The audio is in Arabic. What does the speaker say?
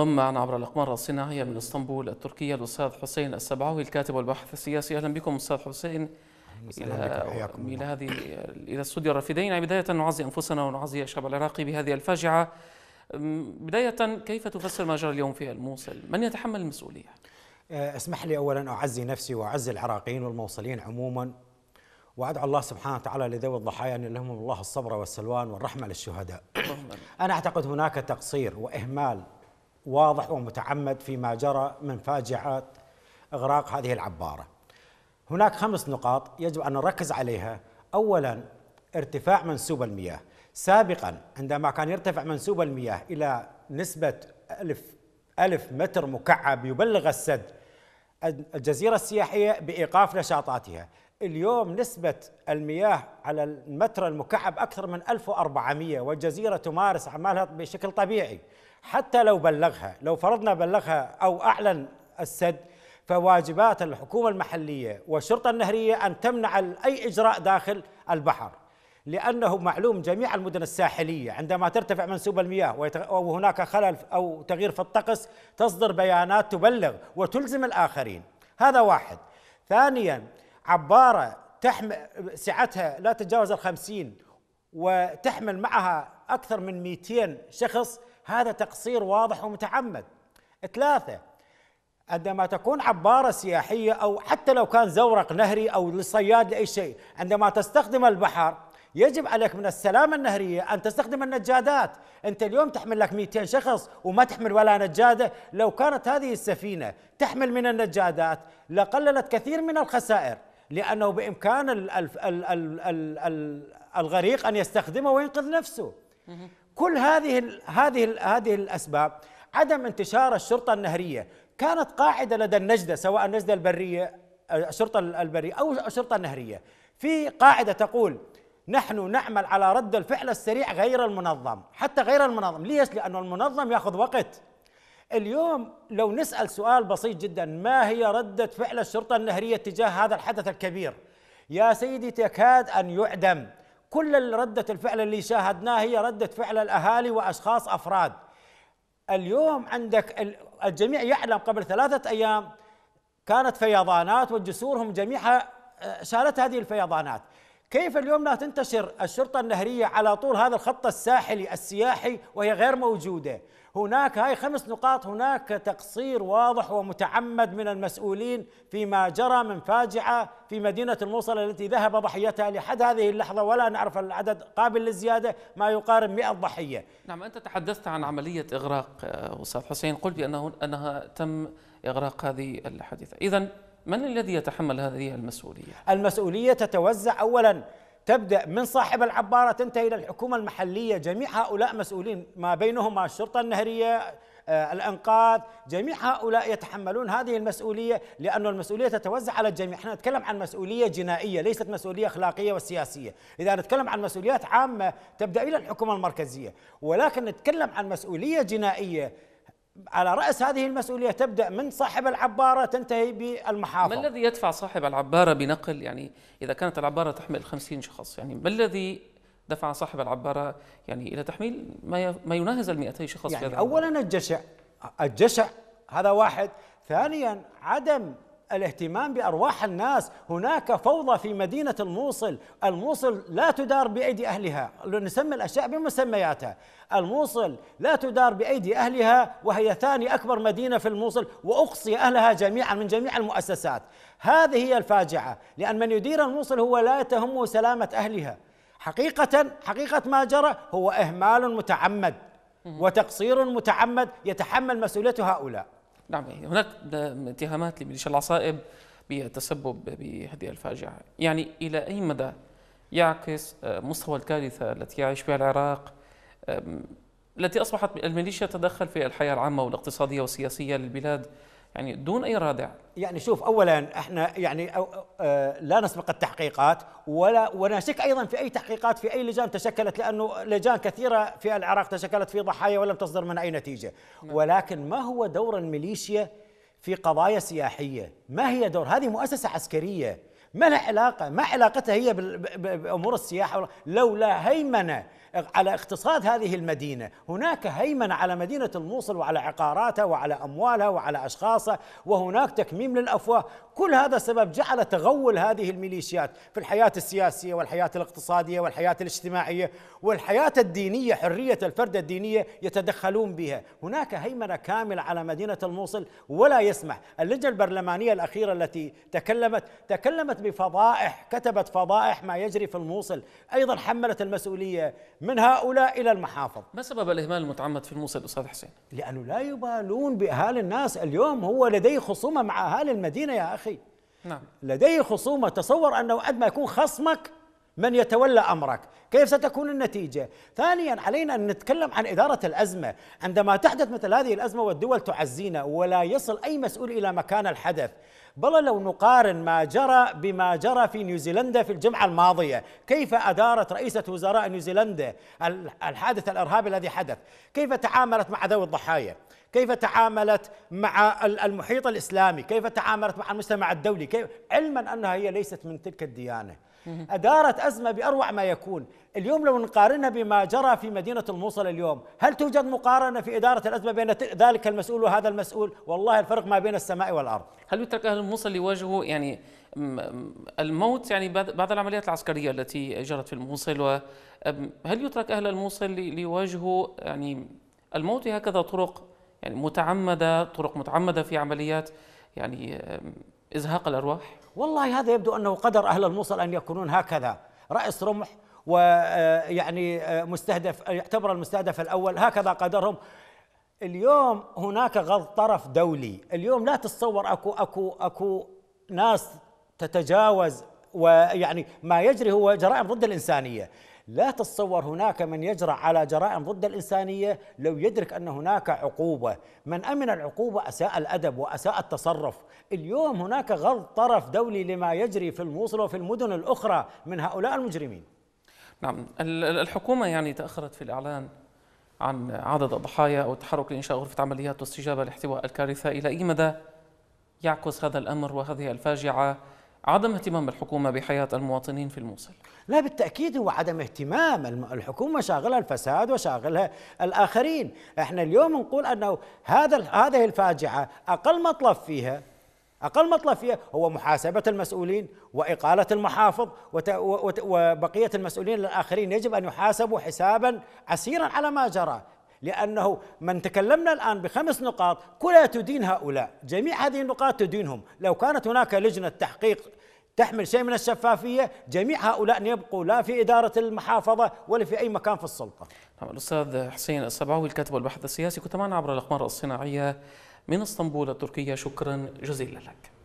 ضم معنا عبر الأقمار الصناعية من اسطنبول التركية الأستاذ حسين السبعوي الكاتب والباحث السياسي أهلا بكم أستاذ حسين إلى, إلى هذه إلى استوديو الرافدين يعني بداية نعزي أنفسنا ونعزي الشعب العراقي بهذه الفاجعة بداية كيف تفسر ما جرى اليوم في الموصل؟ من يتحمل المسؤولية؟ أه، اسمح لي أولا أعزي نفسي وأعزي العراقيين والموصلين عموما وأدعو الله سبحانه وتعالى لذوي الضحايا أن لهم الله الصبر والسلوان والرحمة للشهداء أنا أعتقد هناك تقصير وإهمال واضح ومتعمد فيما جرى من فاجعة إغراق هذه العبارة هناك خمس نقاط يجب أن نركز عليها أولا ارتفاع منسوب المياه سابقا عندما كان يرتفع منسوب المياه إلى نسبة ألف, ألف متر مكعب يبلغ السد الجزيرة السياحية بإيقاف نشاطاتها اليوم نسبة المياه على المتر المكعب أكثر من 1400 والجزيرة تمارس أعمالها بشكل طبيعي حتى لو بلغها لو فرضنا بلغها أو أعلن السد فواجبات الحكومة المحلية والشرطة النهرية أن تمنع أي إجراء داخل البحر لأنه معلوم جميع المدن الساحلية عندما ترتفع منسوب المياه وهناك خلل أو تغيير في الطقس تصدر بيانات تبلغ وتلزم الآخرين هذا واحد ثانيا عبارة تحمل سعتها لا تتجاوز الخمسين وتحمل معها أكثر من 200 شخص هذا تقصير واضح ومتعمد ثلاثة عندما تكون عبارة سياحية أو حتى لو كان زورق نهري أو للصياد لأي شيء عندما تستخدم البحر يجب عليك من السلامة النهرية أن تستخدم النجادات أنت اليوم تحمل لك 200 شخص وما تحمل ولا نجادة لو كانت هذه السفينة تحمل من النجادات لقللت كثير من الخسائر لأنه بإمكان الغريق أن يستخدمه وينقذ نفسه كل هذه هذه هذه الأسباب عدم انتشار الشرطة النهرية كانت قاعدة لدى النجدة سواء النجدة البرية آه، الشرطة البرية أو الشرطة النهرية في قاعدة تقول نحن نعمل على رد الفعل السريع غير المنظم حتى غير المنظم ليش؟ لأنه المنظم يأخذ وقت اليوم لو نسال سؤال بسيط جدا ما هي رده فعل الشرطه النهريه تجاه هذا الحدث الكبير؟ يا سيدي تكاد ان يعدم كل رده الفعل اللي شاهدناها هي رده فعل الاهالي واشخاص افراد. اليوم عندك الجميع يعلم قبل ثلاثه ايام كانت فيضانات وجسورهم جميعها آه، شالت هذه الفيضانات كيف اليوم لا تنتشر الشرطة النهرية على طول هذا الخط الساحلي السياحي وهي غير موجودة هناك هاي خمس نقاط هناك تقصير واضح ومتعمد من المسؤولين فيما جرى من فاجعة في مدينة الموصل التي ذهب ضحيتها لحد هذه اللحظة ولا نعرف العدد قابل للزيادة ما يقارب 100 ضحية نعم أنت تحدثت عن عملية إغراق أستاذ حسين قلت بأنه أنها تم إغراق هذه الحادثة إذا من الذي يتحمل هذه المسؤولية؟ المسؤولية تتوزع أولا تبدأ من صاحب العبارة تنتهي إلى الحكومة المحلية جميع هؤلاء مسؤولين ما بينهم الشرطة النهرية آه، الانقاذ جميع هؤلاء يتحملون هذه المسؤوليه لأن المسؤوليه تتوزع على الجميع احنا نتكلم عن مسؤوليه جنائيه ليست مسؤوليه اخلاقيه وسياسيه اذا نتكلم عن مسؤوليات عامه تبدا الى الحكومه المركزيه ولكن نتكلم عن مسؤوليه جنائيه على رأس هذه المسؤولية تبدأ من صاحب العبارة تنتهي بالمحافظ ما الذي يدفع صاحب العبارة بنقل يعني إذا كانت العبارة تحمل 50 شخص يعني ما الذي دفع صاحب العبارة يعني إلى تحميل ما ما يناهز ال 200 شخص يعني أولا الجشع الجشع هذا واحد ثانيا عدم الاهتمام بأرواح الناس هناك فوضى في مدينة الموصل الموصل لا تدار بأيدي أهلها نسمي الأشياء بمسمياتها الموصل لا تدار بأيدي أهلها وهي ثاني أكبر مدينة في الموصل وأقصي أهلها جميعا من جميع المؤسسات هذه هي الفاجعة لأن من يدير الموصل هو لا تهمه سلامة أهلها حقيقة حقيقة ما جرى هو إهمال متعمد وتقصير متعمد يتحمل مسؤوليته هؤلاء نعم هناك اتهامات لميليشيا العصائب بالتسبب بهذه الفاجعة يعني إلى أي مدى يعكس آه، مستوى الكارثة التي يعيش بها العراق التي أصبحت الميليشيا تتدخل في الحياة العامة والاقتصادية والسياسية للبلاد يعني دون اي رادع يعني شوف اولا احنا يعني أو آه لا نسبق التحقيقات ولا ونشك ايضا في اي تحقيقات في اي لجان تشكلت لانه لجان كثيره في العراق تشكلت في ضحايا ولم تصدر منها اي نتيجه نعم. ولكن ما هو دور الميليشيا في قضايا سياحيه ما هي دور هذه مؤسسه عسكريه ما لها علاقة ما علاقتها هي بأمور السياحة لولا هيمنة على اقتصاد هذه المدينة هناك هيمنة على مدينة الموصل وعلى عقاراتها وعلى أموالها وعلى أشخاصها وهناك تكميم للأفواه كل هذا سبب جعل تغول هذه الميليشيات في الحياة السياسية والحياة الاقتصادية والحياة الاجتماعية والحياة الدينية حرية الفرد الدينية يتدخلون بها هناك هيمنة كاملة على مدينة الموصل ولا يسمح اللجنة البرلمانية الأخيرة التي تكلمت تكلمت بفضائح كتبت فضائح ما يجري في الموصل أيضا حملت المسؤولية من هؤلاء إلى المحافظ ما سبب الإهمال المتعمد في الموصل أستاذ حسين؟ لأنه لا يبالون بأهالي الناس اليوم هو لديه خصومة مع أهالي المدينة يا أخي نعم. لديه خصومة تصور أنه قد ما يكون خصمك من يتولى امرك، كيف ستكون النتيجه؟ ثانيا علينا ان نتكلم عن اداره الازمه، عندما تحدث مثل هذه الازمه والدول تعزينا ولا يصل اي مسؤول الى مكان الحدث، بل لو نقارن ما جرى بما جرى في نيوزيلندا في الجمعة الماضية كيف أدارت رئيسة وزراء نيوزيلندا الحادث الإرهابي الذي حدث كيف تعاملت مع ذوي الضحايا كيف تعاملت مع المحيط الإسلامي كيف تعاملت مع المجتمع الدولي كيف علما أنها هي ليست من تلك الديانة أدارت أزمة بأروع ما يكون اليوم لو نقارنها بما جرى في مدينة الموصل اليوم هل توجد مقارنة في إدارة الأزمة بين ذلك المسؤول وهذا المسؤول والله الفرق ما بين السماء والأرض هل يترك أهل الموصل يواجهوا يعني الموت يعني بعد العمليات العسكرية التي جرت في الموصل وهل يترك أهل الموصل ليواجهوا يعني الموت هكذا طرق يعني متعمدة طرق متعمدة في عمليات يعني إزهاق الأرواح والله هذا يبدو أنه قدر أهل الموصل أن يكونون هكذا رأس رمح ويعني آه، آه، مستهدف آه، يعتبر المستهدف الأول هكذا قدرهم اليوم هناك غض طرف دولي اليوم لا تتصور أكو أكو أكو ناس تتجاوز ويعني ما يجري هو جرائم ضد الإنسانية لا تتصور هناك من يجرى على جرائم ضد الإنسانية لو يدرك أن هناك عقوبة من أمن العقوبة أساء الأدب وأساء التصرف اليوم هناك غض طرف دولي لما يجري في الموصل وفي المدن الأخرى من هؤلاء المجرمين نعم الحكومة يعني تأخرت في الإعلان عن عدد الضحايا أو التحرك لإنشاء غرفة عمليات واستجابة لاحتواء الكارثة إلى أي مدى يعكس هذا الأمر وهذه الفاجعة عدم اهتمام الحكومة بحياة المواطنين في الموصل لا بالتأكيد هو عدم اهتمام الحكومة شاغلها الفساد وشاغلها الآخرين احنا اليوم نقول أنه هذا هذه الفاجعة أقل مطلب فيها أقل مطلب فيها هو محاسبة المسؤولين وإقالة المحافظ وبقية المسؤولين الآخرين يجب أن يحاسبوا حسابا عسيرا على ما جرى لأنه من تكلمنا الآن بخمس نقاط كلها تدين هؤلاء جميع هذه النقاط تدينهم لو كانت هناك لجنة تحقيق تحمل شيء من الشفافية جميع هؤلاء يبقوا لا في إدارة المحافظة ولا في أي مكان في السلطة طبعا نعم، الأستاذ حسين السبعوي الكاتب والباحث السياسي كنت معنا عبر الأقمار الصناعية من اسطنبول تركيا شكرا جزيلا لك